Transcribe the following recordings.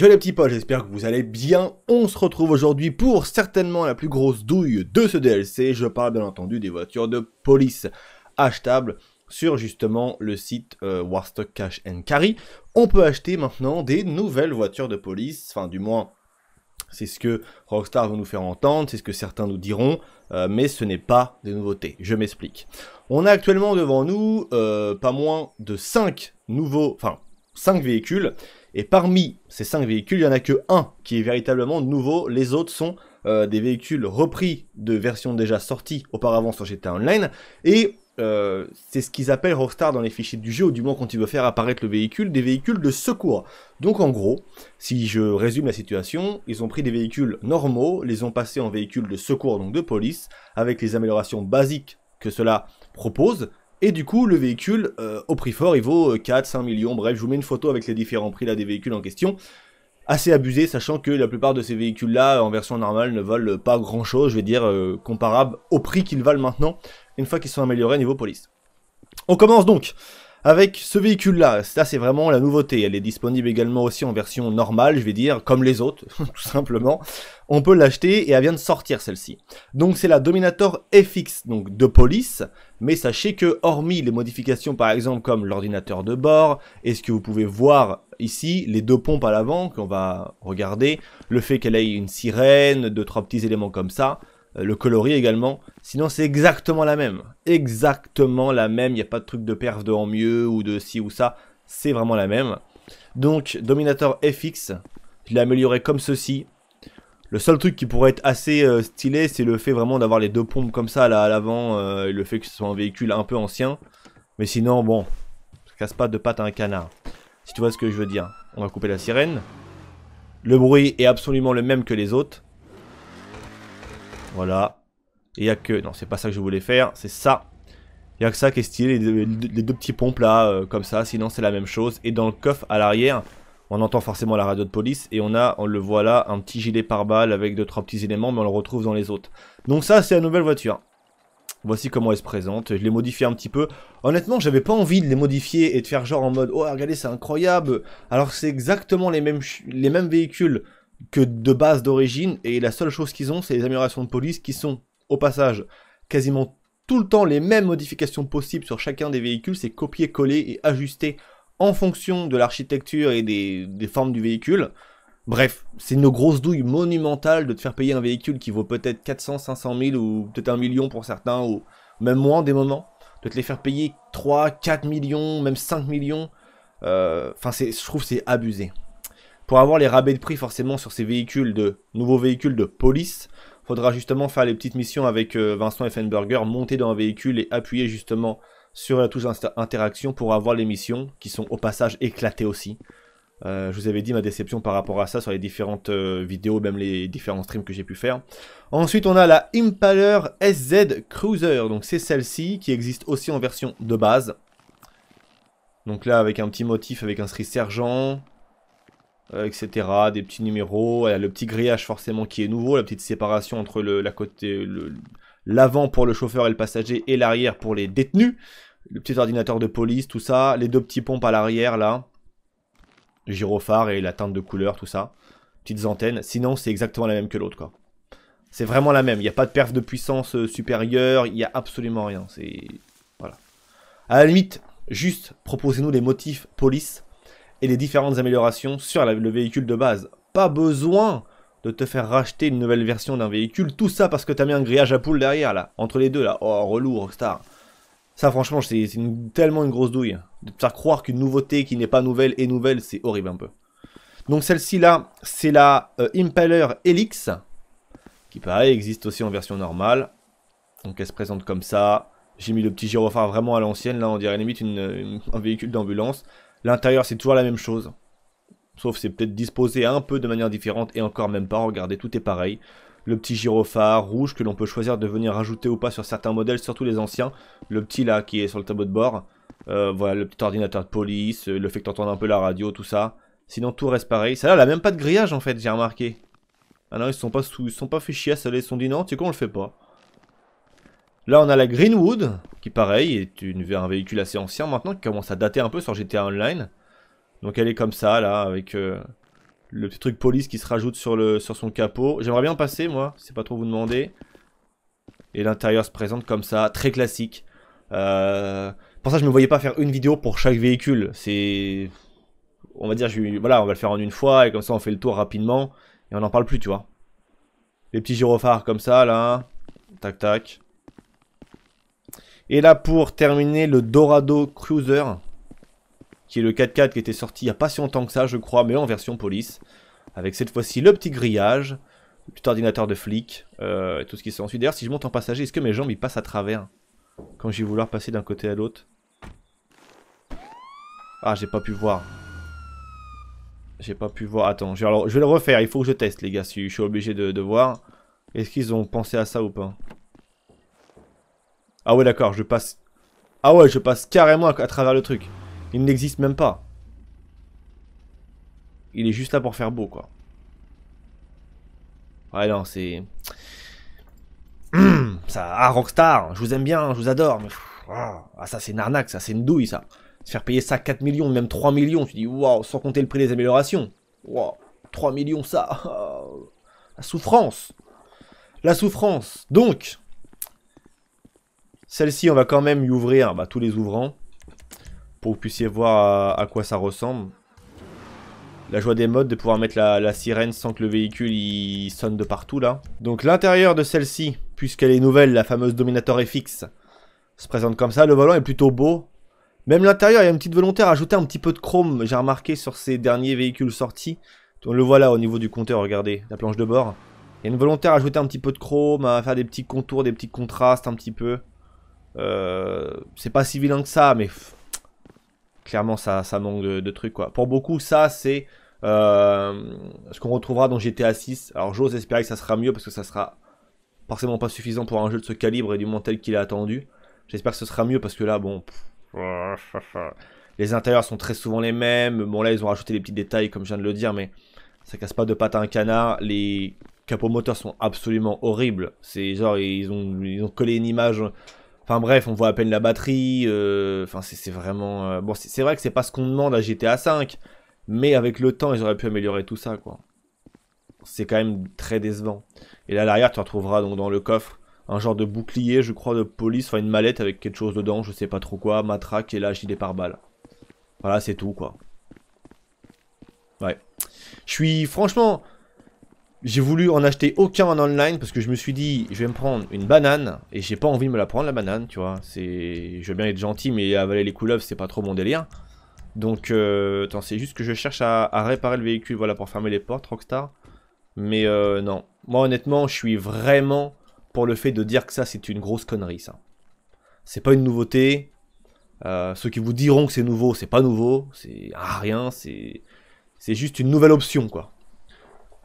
Je les petits potes, j'espère que vous allez bien. On se retrouve aujourd'hui pour certainement la plus grosse douille de ce DLC. Je parle bien entendu des voitures de police achetables sur justement le site euh, Warstock Cash Carry. On peut acheter maintenant des nouvelles voitures de police, enfin du moins c'est ce que Rockstar veut nous faire entendre, c'est ce que certains nous diront, euh, mais ce n'est pas des nouveautés, je m'explique. On a actuellement devant nous euh, pas moins de 5 nouveaux, enfin 5 véhicules et parmi ces 5 véhicules, il n'y en a que un qui est véritablement nouveau. Les autres sont euh, des véhicules repris de versions déjà sorties auparavant sur GTA Online. Et euh, c'est ce qu'ils appellent Rockstar dans les fichiers du jeu, ou du moins quand ils veulent faire apparaître le véhicule, des véhicules de secours. Donc en gros, si je résume la situation, ils ont pris des véhicules normaux, les ont passés en véhicules de secours, donc de police, avec les améliorations basiques que cela propose, et du coup, le véhicule, euh, au prix fort, il vaut 4, euh, 5 millions. Bref, je vous mets une photo avec les différents prix là, des véhicules en question. Assez abusé, sachant que la plupart de ces véhicules-là, en version normale, ne valent pas grand-chose, je vais dire, euh, comparable au prix qu'ils valent maintenant, une fois qu'ils sont améliorés niveau police. On commence donc avec ce véhicule-là. Ça, c'est vraiment la nouveauté. Elle est disponible également aussi en version normale, je vais dire, comme les autres, tout simplement. On peut l'acheter et elle vient de sortir celle-ci. Donc c'est la Dominator FX, donc de police. Mais sachez que, hormis les modifications par exemple comme l'ordinateur de bord, et ce que vous pouvez voir ici, les deux pompes à l'avant qu'on va regarder, le fait qu'elle ait une sirène, deux, trois petits éléments comme ça, euh, le coloris également. Sinon, c'est exactement la même. Exactement la même. Il n'y a pas de truc de perf de en mieux ou de ci ou ça. C'est vraiment la même. Donc, Dominator FX, je l'ai amélioré comme ceci. Le seul truc qui pourrait être assez euh, stylé, c'est le fait vraiment d'avoir les deux pompes comme ça à l'avant euh, et le fait que ce soit un véhicule un peu ancien. Mais sinon, bon, casse pas de pâte à un canard. Si tu vois ce que je veux dire. On va couper la sirène. Le bruit est absolument le même que les autres. Voilà. il n'y a que... Non, c'est pas ça que je voulais faire, c'est ça. Il n'y a que ça qui est stylé, les deux, les deux petits pompes là, euh, comme ça, sinon c'est la même chose. Et dans le coffre à l'arrière, on entend forcément la radio de police et on a, on le voit là, un petit gilet pare-balles avec deux trois petits éléments, mais on le retrouve dans les autres. Donc ça, c'est la nouvelle voiture. Voici comment elle se présente, je l'ai modifiée un petit peu. Honnêtement, j'avais pas envie de les modifier et de faire genre en mode « Oh, regardez, c'est incroyable !» Alors c'est exactement les mêmes, les mêmes véhicules que de base d'origine, et la seule chose qu'ils ont, c'est les améliorations de police qui sont, au passage, quasiment tout le temps les mêmes modifications possibles sur chacun des véhicules, c'est copier-coller et ajuster en fonction de l'architecture et des, formes du véhicule. Bref, c'est une grosse douille monumentale de te faire payer un véhicule qui vaut peut-être 400, 500 000 ou peut-être un million pour certains, ou même moins des moments, de te les faire payer 3, 4 millions, même 5 millions. Euh, enfin, je trouve c'est abusé. Pour avoir les rabais de prix forcément sur ces véhicules de nouveaux véhicules de police, faudra justement faire les petites missions avec euh, Vincent Effenberger, monter dans un véhicule et appuyer justement sur la touche interaction pour avoir les missions qui sont au passage éclatées aussi. Euh, je vous avais dit ma déception par rapport à ça sur les différentes euh, vidéos, même les différents streams que j'ai pu faire. Ensuite, on a la Impaler SZ Cruiser. Donc, c'est celle-ci qui existe aussi en version de base. Donc là, avec un petit motif, avec un cerise sergent. Euh, etc. Des petits numéros, le petit grillage forcément qui est nouveau, la petite séparation entre la côté, l'avant pour le chauffeur et le passager et l'arrière pour les détenus. Le petit ordinateur de police, tout ça. Les deux petits pompes à l'arrière là. Gyrophare et la teinte de couleur, tout ça. Petites antennes. Sinon, c'est exactement la même que l'autre quoi. C'est vraiment la même. Il n'y a pas de perf de puissance euh, supérieure. Il n'y a absolument rien. C'est. Voilà. À la limite, juste proposez-nous les motifs police et les différentes améliorations sur le véhicule de base. Pas besoin de te faire racheter une nouvelle version d'un véhicule, tout ça parce que t'as mis un grillage à poule derrière là, entre les deux là, oh relou Rockstar. Ça franchement c'est tellement une grosse douille, de te faire croire qu'une nouveauté qui n'est pas nouvelle est nouvelle, c'est horrible un peu. Donc celle-ci là, c'est la euh, impeller Impaler Helix, qui pareil existe aussi en version normale, donc elle se présente comme ça, j'ai mis le petit gyrophare vraiment à l'ancienne là, on dirait limite un véhicule d'ambulance. L'intérieur, c'est toujours la même chose. Sauf c'est peut-être disposé un peu de manière différente et encore même pas. Regardez, tout est pareil. Le petit gyrophare rouge que l'on peut choisir de venir ajouter ou pas sur certains modèles, surtout les anciens. Le petit là qui est sur le tableau de bord. Euh, voilà, le petit ordinateur de police, euh, le fait que un peu la radio, tout ça. Sinon, tout reste pareil. Ça là, elle a même pas de grillage en fait, j'ai remarqué. Ah non, ils sont pas, sous... sont pas fait chier à ça. Ils se sont dit non, tu sais quoi, on le fait pas. Là, on a la Greenwood, qui pareil, est un véhicule assez ancien maintenant, qui commence à dater un peu sur GTA Online. Donc elle est comme ça, là, avec euh, le petit truc police qui se rajoute sur, son capot. J'aimerais bien passer, moi, c'est pas trop vous demander. Et l'intérieur se présente comme ça, très classique. Euh, pour ça, je me voyais pas faire une vidéo pour chaque véhicule. C'est... On va dire, voilà, on va le faire en une fois, et comme ça, on fait le tour rapidement, et on n'en parle plus, tu vois. Les petits gyrophares comme ça, là, tac-tac. Et là, pour terminer, le Dorado Cruiser, qui est le 4x4 qui était sorti il n'y a pas si longtemps que ça, je crois, mais en version police. Avec cette fois-ci le petit grillage, le petit ordinateur de flic, euh, et tout ce qui suit. D'ailleurs, si je monte en passager, est-ce que mes jambes passent à travers Quand je vais vouloir passer d'un côté à l'autre. Ah, j'ai pas pu voir. J'ai pas pu voir. Attends, je vais, alors, je vais le refaire. Il faut que je teste, les gars, si je suis obligé de voir. Est-ce qu'ils ont pensé à ça ou pas ah ouais, d'accord, je passe... Ah ouais, je passe carrément à, travers le truc. Il n'existe même pas. Il est juste là pour faire beau, quoi. Ouais, non, c'est... Hum, ça, ah, Rockstar, je vous aime bien, je vous adore, mais... Ah, ah, ça, c'est une ça, c'est une douille, ça. Se faire payer ça 4 millions, même 3 millions, tu dis, waouh, sans compter le prix des améliorations. Waouh, 3 millions, ça... La souffrance. La souffrance. Donc, celle-ci, on va quand même y ouvrir bah, tous les ouvrants pour que vous puissiez voir à, quoi ça ressemble. La joie des modes de pouvoir mettre la, sirène sans que le véhicule y sonne de partout là. Donc l'intérieur de celle-ci, puisqu'elle est nouvelle, la fameuse Dominator FX, se présente comme ça. Le volant est plutôt beau. Même l'intérieur, il y a une petite volonté à ajouter un petit peu de chrome, j'ai remarqué sur ces derniers véhicules sortis. On le voit là au niveau du compteur, regardez, la planche de bord. Il y a une volonté à ajouter un petit peu de chrome, à faire des petits contours, des petits contrastes un petit peu. Euh, c'est pas si vilain que ça, mais clairement ça, ça manque de, trucs quoi. Pour beaucoup ça c'est euh, ce qu'on retrouvera dans GTA 6. Alors j'ose espérer que ça sera mieux parce que ça sera forcément pas suffisant pour un jeu de ce calibre et du tel qu'il est attendu. J'espère que ce sera mieux parce que là bon... Les intérieurs sont très souvent les mêmes. Bon là ils ont rajouté des petits détails comme je viens de le dire mais ça casse pas de pâte à un canard. Les capots moteurs sont absolument horribles. C'est genre ils ont, ils ont collé une image... Enfin bref, on voit à peine la batterie. Euh, enfin, c'est vraiment. Euh, bon, c'est vrai que c'est pas ce qu'on demande à GTA V, mais avec le temps, ils auraient pu améliorer tout ça, quoi. C'est quand même très décevant. Et là, à l'arrière, tu retrouveras donc dans le coffre un genre de bouclier, je crois, de police, enfin une mallette avec quelque chose dedans, je sais pas trop quoi, matraque et là, j'y pare-balles. Voilà, c'est tout, quoi. Ouais. Je suis franchement, j'ai voulu en acheter aucun en online parce que je me suis dit, je vais me prendre une banane et j'ai pas envie de me la prendre la banane, tu vois. C'est, je veux bien être gentil, mais avaler les couleuvres c'est pas trop mon délire. Donc, euh, c'est juste que je cherche à, réparer le véhicule, voilà, pour fermer les portes, Rockstar. Mais euh, non, moi honnêtement, je suis vraiment pour le fait de dire que ça c'est une grosse connerie, ça. C'est pas une nouveauté. Euh, ceux qui vous diront que c'est nouveau, c'est pas nouveau, c'est ah, rien, c'est c'est juste une nouvelle option, quoi.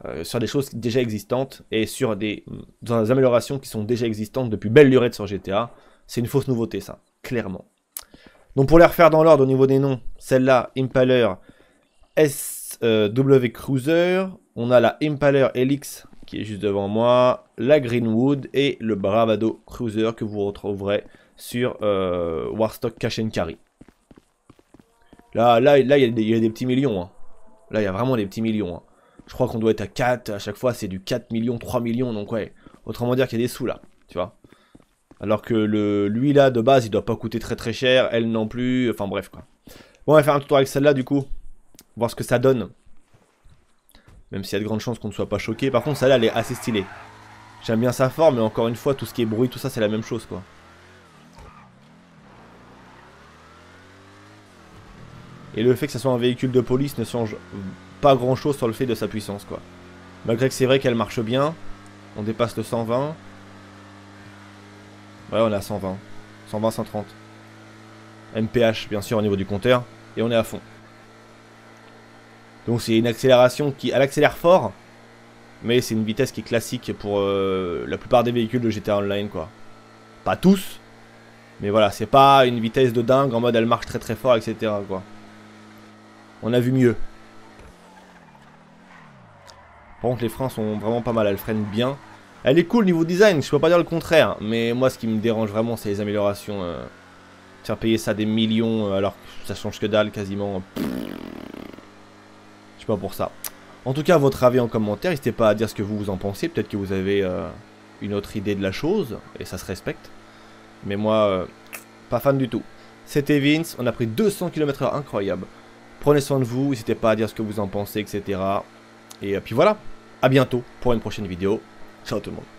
Euh, sur des choses déjà existantes et sur des, améliorations qui sont déjà existantes depuis belle lurette sur GTA. C'est une fausse nouveauté, ça, clairement. Donc pour les refaire dans l'ordre au niveau des noms, celle-là, Impaler SW Cruiser, on a la Impaler Helix qui est juste devant moi, la Greenwood et le Bravado Cruiser que vous retrouverez sur euh, Warstock Cash Carry. Là, là, là, il y, a des petits millions. Hein. Là, il y a vraiment des petits millions. Hein. Je crois qu'on doit être à 4, à chaque fois c'est du 4 millions, 3 millions, donc ouais. Autrement dire qu'il y a des sous là, tu vois. Alors que le, lui là, de base, il doit pas coûter très très cher, elle non plus, enfin bref quoi. Bon, on va faire un tour avec celle-là du coup, voir ce que ça donne. Même s'il y a de grandes chances qu'on ne soit pas choqué. Par contre, celle-là, elle est assez stylée. J'aime bien sa forme, mais encore une fois, tout ce qui est bruit, tout ça, c'est la même chose quoi. Et le fait que ce soit un véhicule de police ne change pas grand chose sur le fait de sa puissance, quoi. Malgré que c'est vrai qu'elle marche bien, on dépasse le 120. Ouais, on est à 120. 120, 130. MPH, bien sûr, au niveau du compteur. Et on est à fond. Donc c'est une accélération qui... Elle accélère fort, mais c'est une vitesse qui est classique pour euh, la plupart des véhicules de GTA Online, quoi. Pas tous, mais voilà, c'est pas une vitesse de dingue en mode elle marche très très fort, etc., quoi. On a vu mieux. Par contre, les freins sont vraiment pas mal. Elle freine bien. Elle est cool niveau design, je peux pas dire le contraire. Mais moi, ce qui me dérange vraiment, c'est les améliorations. tiens, euh, faire payer ça des millions euh, alors que ça change que dalle quasiment. Je suis pas pour ça. En tout cas, votre avis en commentaire, n'hésitez pas à dire ce que vous, en pensez. Peut-être que vous avez euh, une autre idée de la chose et ça se respecte. Mais moi, pas fan du tout. C'était Vince, on a pris 200 km/h, incroyable. Prenez soin de vous, n'hésitez pas à dire ce que vous en pensez, etc. Et euh, puis voilà, à bientôt pour une prochaine vidéo. Ciao tout le monde.